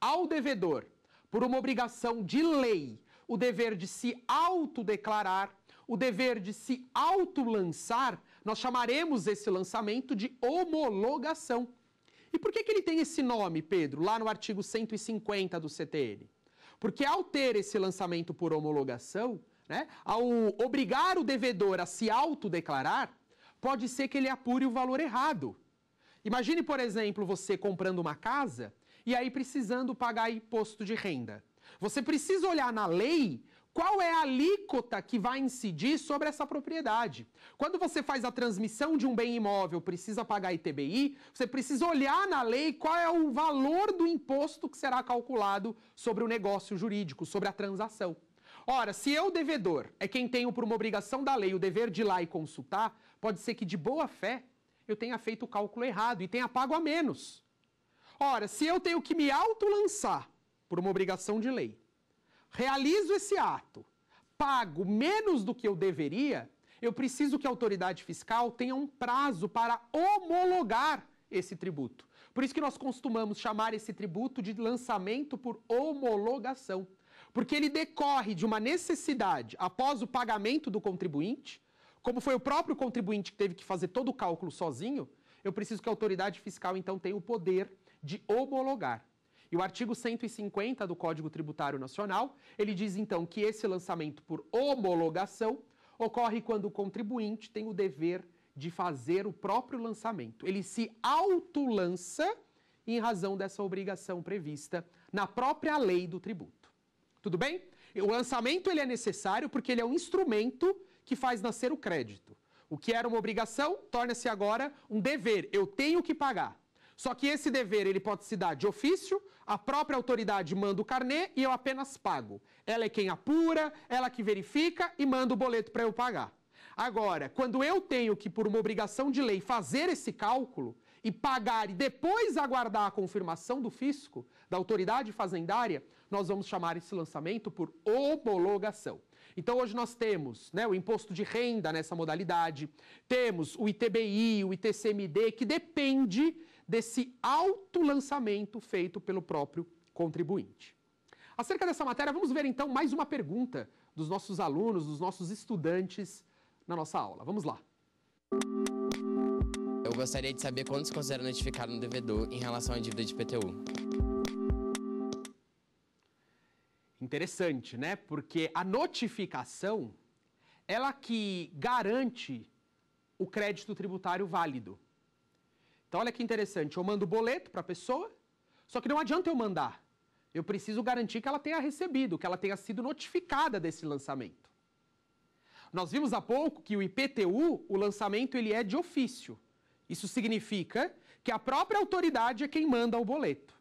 ao devedor, por uma obrigação de lei, o dever de se autodeclarar, o dever de se autolançar, nós chamaremos esse lançamento de homologação. E por que, que ele tem esse nome, Pedro, lá no artigo 150 do CTN? Porque ao ter esse lançamento por homologação, né, ao obrigar o devedor a se autodeclarar, pode ser que ele apure o valor errado. Imagine, por exemplo, você comprando uma casa e aí precisando pagar imposto de renda. Você precisa olhar na lei qual é a alíquota que vai incidir sobre essa propriedade. Quando você faz a transmissão de um bem imóvel, precisa pagar ITBI, você precisa olhar na lei qual é o valor do imposto que será calculado sobre o negócio jurídico, sobre a transação. Ora, se eu, devedor, é quem tenho por uma obrigação da lei o dever de ir lá e consultar, pode ser que de boa fé eu tenha feito o cálculo errado e tenha pago a menos. Ora, se eu tenho que me auto lançar por uma obrigação de lei realizo esse ato, pago menos do que eu deveria, eu preciso que a autoridade fiscal tenha um prazo para homologar esse tributo. Por isso que nós costumamos chamar esse tributo de lançamento por homologação, porque ele decorre de uma necessidade após o pagamento do contribuinte, como foi o próprio contribuinte que teve que fazer todo o cálculo sozinho, eu preciso que a autoridade fiscal então tenha o poder de homologar. E o artigo 150 do Código Tributário Nacional, ele diz então que esse lançamento por homologação ocorre quando o contribuinte tem o dever de fazer o próprio lançamento. Ele se autolança em razão dessa obrigação prevista na própria lei do tributo. Tudo bem? O lançamento ele é necessário porque ele é um instrumento que faz nascer o crédito. O que era uma obrigação torna-se agora um dever. Eu tenho que pagar. Só que esse dever ele pode se dar de ofício, a própria autoridade manda o carnê e eu apenas pago. Ela é quem apura, ela que verifica e manda o boleto para eu pagar. Agora, quando eu tenho que, por uma obrigação de lei, fazer esse cálculo e pagar e depois aguardar a confirmação do fisco, da autoridade fazendária, nós vamos chamar esse lançamento por homologação. Então, hoje nós temos né, o imposto de renda nessa modalidade, temos o ITBI, o ITCMD, que depende desse autolançamento feito pelo próprio contribuinte. Acerca dessa matéria, vamos ver então mais uma pergunta dos nossos alunos, dos nossos estudantes na nossa aula. Vamos lá. Eu gostaria de saber quantos considera notificado no devedor em relação à dívida de PTU. Interessante, né? Porque a notificação, ela que garante o crédito tributário válido. Então olha que interessante, eu mando o boleto para a pessoa, só que não adianta eu mandar. Eu preciso garantir que ela tenha recebido, que ela tenha sido notificada desse lançamento. Nós vimos há pouco que o IPTU, o lançamento ele é de ofício. Isso significa que a própria autoridade é quem manda o boleto.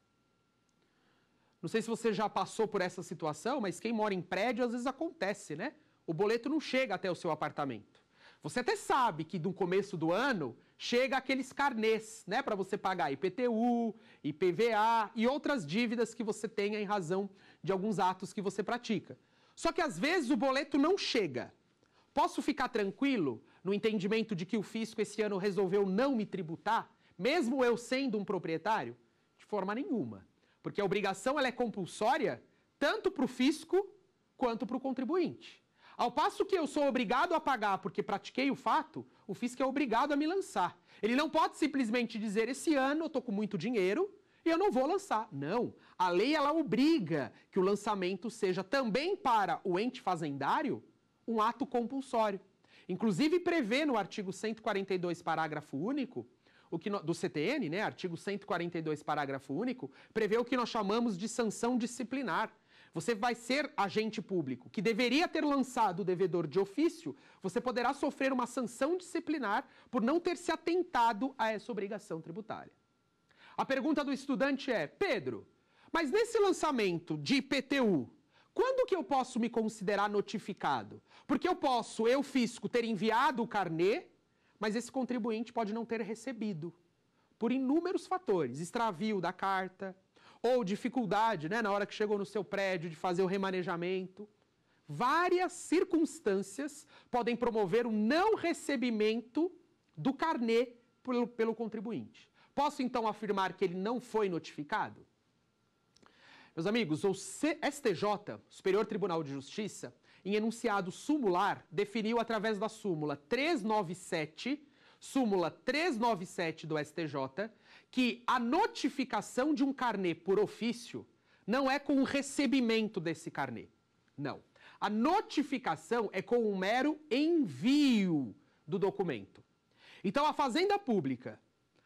Não sei se você já passou por essa situação, mas quem mora em prédio às vezes acontece, né? O boleto não chega até o seu apartamento. Você até sabe que no começo do ano chega aqueles carnês, né, para você pagar IPTU, IPVA e outras dívidas que você tenha em razão de alguns atos que você pratica. Só que às vezes o boleto não chega. Posso ficar tranquilo no entendimento de que o fisco esse ano resolveu não me tributar, mesmo eu sendo um proprietário? De forma nenhuma. Porque a obrigação ela é compulsória tanto para o fisco quanto para o contribuinte. Ao passo que eu sou obrigado a pagar porque pratiquei o fato, o fisco é obrigado a me lançar. Ele não pode simplesmente dizer: esse ano eu estou com muito dinheiro e eu não vou lançar. Não. A lei ela obriga que o lançamento seja também para o ente fazendário um ato compulsório. Inclusive prevê no artigo 142, parágrafo único, o que no, do CTN, né, artigo 142, parágrafo único, prevê o que nós chamamos de sanção disciplinar você vai ser agente público, que deveria ter lançado o devedor de ofício, você poderá sofrer uma sanção disciplinar por não ter se atentado a essa obrigação tributária. A pergunta do estudante é: Pedro, mas nesse lançamento de IPTU, quando que eu posso me considerar notificado? Porque eu posso, eu fisco, ter enviado o carnê, mas esse contribuinte pode não ter recebido por inúmeros fatores, extravio da carta, ou dificuldade, né, na hora que chegou no seu prédio, de fazer o remanejamento. Várias circunstâncias podem promover o não recebimento do carnê pelo, pelo contribuinte. Posso então afirmar que ele não foi notificado? Meus amigos, o STJ, Superior Tribunal de Justiça, em enunciado sumular, definiu através da súmula 397, súmula 397 do STJ, que a notificação de um carnê por ofício não é com o recebimento desse carnê. Não. A notificação é com o um mero envio do documento. Então a Fazenda Pública,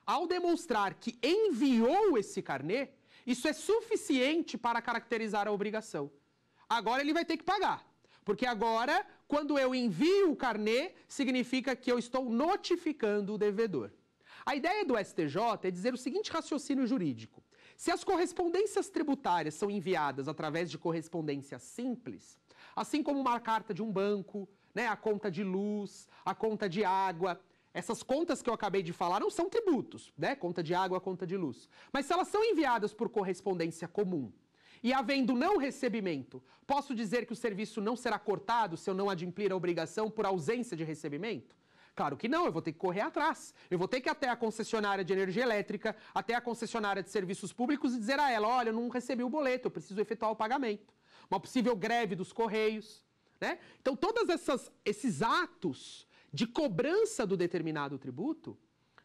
ao demonstrar que enviou esse carnê, isso é suficiente para caracterizar a obrigação. Agora ele vai ter que pagar. Porque agora, quando eu envio o carnê, significa que eu estou notificando o devedor. A ideia do STJ é dizer o seguinte raciocínio jurídico: se as correspondências tributárias são enviadas através de correspondência simples, assim como uma carta de um banco, né, a conta de luz, a conta de água, essas contas que eu acabei de falar não são tributos, né? Conta de água, conta de luz. Mas se elas são enviadas por correspondência comum e havendo não recebimento, posso dizer que o serviço não será cortado se eu não adimplir a obrigação por ausência de recebimento? Claro que não, eu vou ter que correr atrás. Eu vou ter que ir até a concessionária de energia elétrica, até a concessionária de serviços públicos e dizer a ela: olha, eu não recebi o boleto, eu preciso efetuar o pagamento. Uma possível greve dos correios. Né? Então, todos esses atos de cobrança do determinado tributo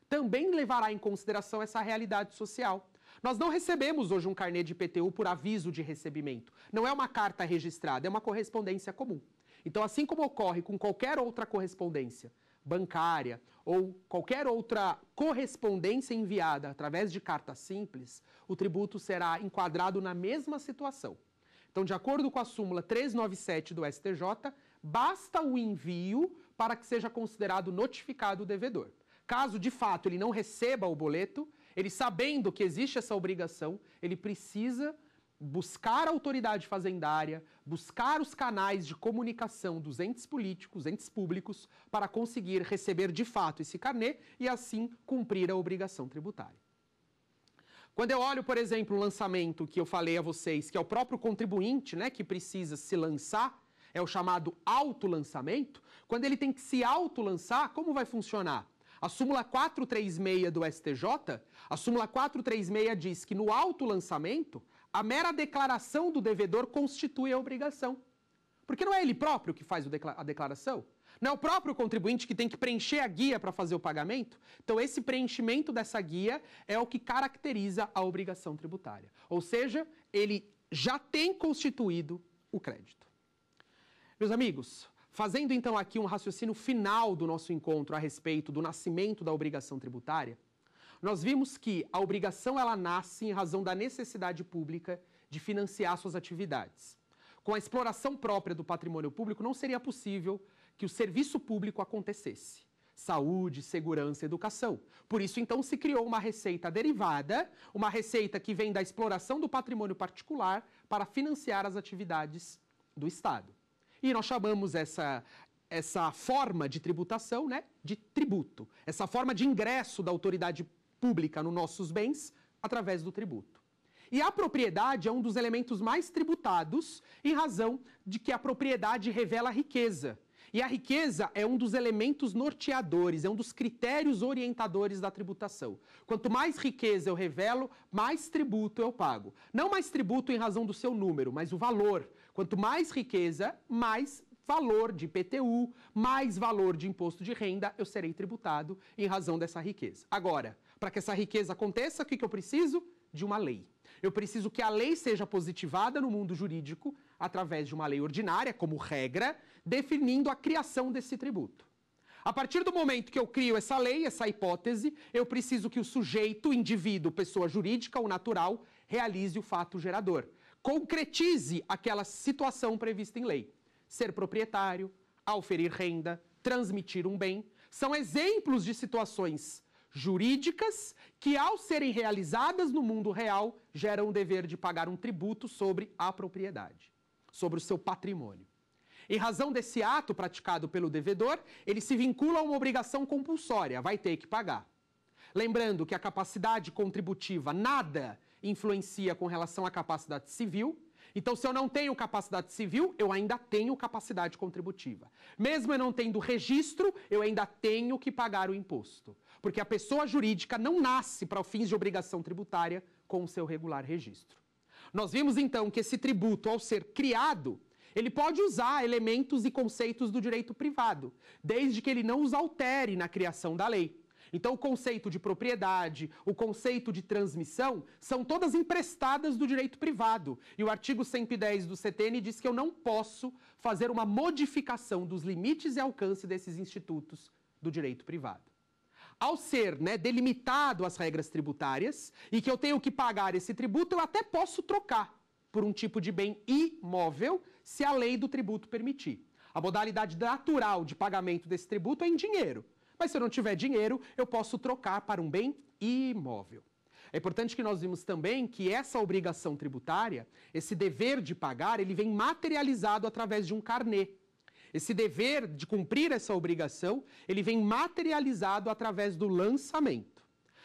também levará em consideração essa realidade social. Nós não recebemos hoje um carnê de IPTU por aviso de recebimento. Não é uma carta registrada, é uma correspondência comum. Então, assim como ocorre com qualquer outra correspondência bancária ou qualquer outra correspondência enviada através de carta simples, o tributo será enquadrado na mesma situação. Então, de acordo com a súmula 397 do STJ, basta o envio para que seja considerado notificado o devedor. Caso de fato ele não receba o boleto, ele sabendo que existe essa obrigação, ele precisa buscar a autoridade fazendária, buscar os canais de comunicação dos entes políticos, entes públicos, para conseguir receber de fato esse carnê e assim cumprir a obrigação tributária. Quando eu olho, por exemplo, o lançamento que eu falei a vocês, que é o próprio contribuinte, né, que precisa se lançar, é o chamado autolançamento, quando ele tem que se autolançar, como vai funcionar? A súmula 436 do STJ, a súmula 436 diz que no autolançamento, a mera declaração do devedor constitui a obrigação. Porque não é ele próprio que faz a declaração? Não é o próprio contribuinte que tem que preencher a guia para fazer o pagamento? Então, esse preenchimento dessa guia é o que caracteriza a obrigação tributária. Ou seja, ele já tem constituído o crédito. Meus amigos, fazendo então aqui um raciocínio final do nosso encontro a respeito do nascimento da obrigação tributária, nós vimos que a obrigação ela nasce em razão da necessidade pública de financiar suas atividades. Com a exploração própria do patrimônio público, não seria possível que o serviço público acontecesse. Saúde, segurança, educação. Por isso, então, se criou uma receita derivada, uma receita que vem da exploração do patrimônio particular para financiar as atividades do Estado. E nós chamamos essa, essa forma de tributação né, de tributo, essa forma de ingresso da autoridade pública nos nossos bens através do tributo. E a propriedade é um dos elementos mais tributados em razão de que a propriedade revela a riqueza. E a riqueza é um dos elementos norteadores, é um dos critérios orientadores da tributação. Quanto mais riqueza eu revelo, mais tributo eu pago. Não mais tributo em razão do seu número, mas o valor. Quanto mais riqueza, mais valor de IPTU, mais valor de imposto de renda eu serei tributado em razão dessa riqueza. Agora, para que essa riqueza aconteça, o que, que eu preciso? De uma lei. Eu preciso que a lei seja positivada no mundo jurídico através de uma lei ordinária, como regra, definindo a criação desse tributo. A partir do momento que eu crio essa lei, essa hipótese, eu preciso que o sujeito, indivíduo, pessoa jurídica ou natural, realize o fato gerador. Concretize aquela situação prevista em lei. Ser proprietário, auferir renda, transmitir um bem, são exemplos de situações jurídicas que, ao serem realizadas no mundo real, geram o dever de pagar um tributo sobre a propriedade, sobre o seu patrimônio. Em razão desse ato praticado pelo devedor, ele se vincula a uma obrigação compulsória, vai ter que pagar. Lembrando que a capacidade contributiva nada influencia com relação à capacidade civil. Então, se eu não tenho capacidade civil, eu ainda tenho capacidade contributiva. Mesmo eu não tendo registro, eu ainda tenho que pagar o imposto porque a pessoa jurídica não nasce para fins de obrigação tributária com o seu regular registro. Nós vimos então que esse tributo, ao ser criado, ele pode usar elementos e conceitos do direito privado, desde que ele não os altere na criação da lei. Então, o conceito de propriedade, o conceito de transmissão, são todas emprestadas do direito privado. E o artigo 110 do CTN diz que eu não posso fazer uma modificação dos limites e alcance desses institutos do direito privado ao ser né, delimitado as regras tributárias e que eu tenho que pagar esse tributo, eu até posso trocar por um tipo de bem imóvel se a lei do tributo permitir. A modalidade natural de pagamento desse tributo é em dinheiro. Mas se eu não tiver dinheiro, eu posso trocar para um bem imóvel. É importante que nós vimos também que essa obrigação tributária, esse dever de pagar, ele vem materializado através de um carnê. Esse dever de cumprir essa obrigação, ele vem materializado através do lançamento.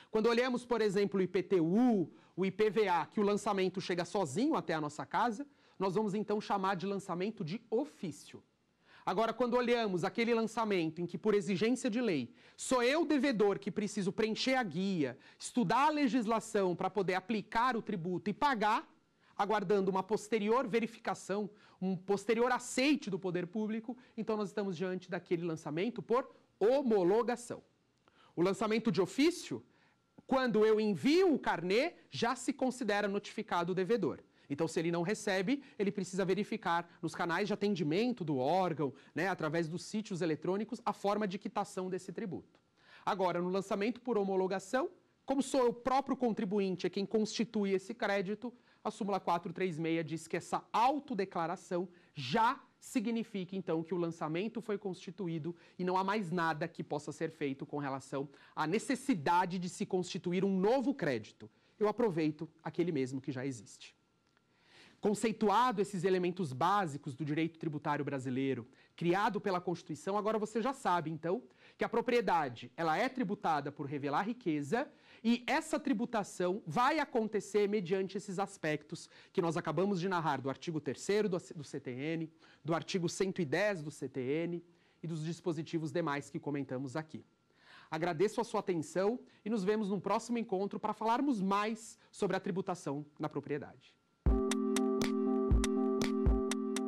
Quando olhamos, por exemplo, o IPTU, o IPVA, que o lançamento chega sozinho até a nossa casa, nós vamos então chamar de lançamento de ofício. Agora, quando olhamos aquele lançamento em que, por exigência de lei, sou eu devedor que preciso preencher a guia, estudar a legislação para poder aplicar o tributo e pagar, aguardando uma posterior verificação, um posterior aceite do poder público, então nós estamos diante daquele lançamento por homologação. O lançamento de ofício, quando eu envio o carnê, já se considera notificado o devedor. Então, se ele não recebe, ele precisa verificar nos canais de atendimento do órgão, né, através dos sítios eletrônicos, a forma de quitação desse tributo. Agora, no lançamento por homologação, como sou o próprio contribuinte, é quem constitui esse crédito, a súmula 436 diz que essa autodeclaração já significa então que o lançamento foi constituído e não há mais nada que possa ser feito com relação à necessidade de se constituir um novo crédito. Eu aproveito aquele mesmo que já existe. Conceituado esses elementos básicos do direito tributário brasileiro, criado pela Constituição, agora você já sabe então que a propriedade ela é tributada por revelar riqueza e essa tributação vai acontecer mediante esses aspectos que nós acabamos de narrar do artigo 3 do CTN, do artigo 110 do CTN e dos dispositivos demais que comentamos aqui. Agradeço a sua atenção e nos vemos num próximo encontro para falarmos mais sobre a tributação na propriedade.